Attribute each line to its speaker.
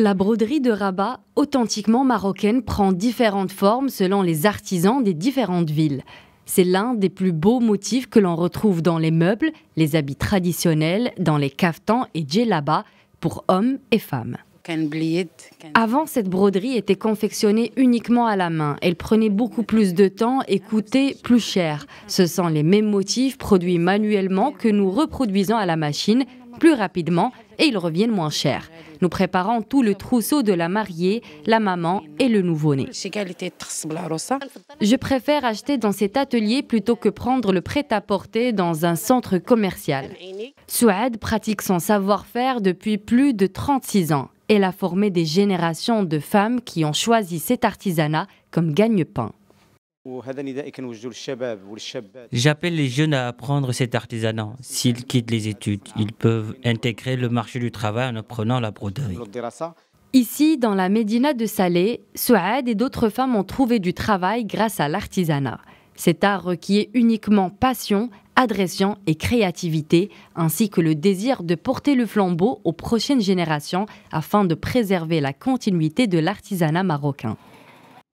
Speaker 1: La broderie de Rabat, authentiquement marocaine, prend différentes formes selon les artisans des différentes villes. C'est l'un des plus beaux motifs que l'on retrouve dans les meubles, les habits traditionnels, dans les caftans et djellabas, pour hommes et femmes. Avant, cette broderie était confectionnée uniquement à la main. Elle prenait beaucoup plus de temps et coûtait plus cher. Ce sont les mêmes motifs produits manuellement que nous reproduisons à la machine plus rapidement et ils reviennent moins chers. Nous préparons tout le trousseau de la mariée, la maman et le nouveau-né. Je préfère acheter dans cet atelier plutôt que prendre le prêt-à-porter dans un centre commercial. Souad pratique son savoir-faire depuis plus de 36 ans. Elle a formé des générations de femmes qui ont choisi cet artisanat comme gagne-pain.
Speaker 2: J'appelle les jeunes à apprendre cet artisanat. S'ils quittent les études, ils peuvent intégrer le marché du travail en apprenant la broderie.
Speaker 1: Ici, dans la Médina de Salé, Souad et d'autres femmes ont trouvé du travail grâce à l'artisanat. Cet art requiert uniquement passion, adression et créativité, ainsi que le désir de porter le flambeau aux prochaines générations afin de préserver la continuité de l'artisanat marocain.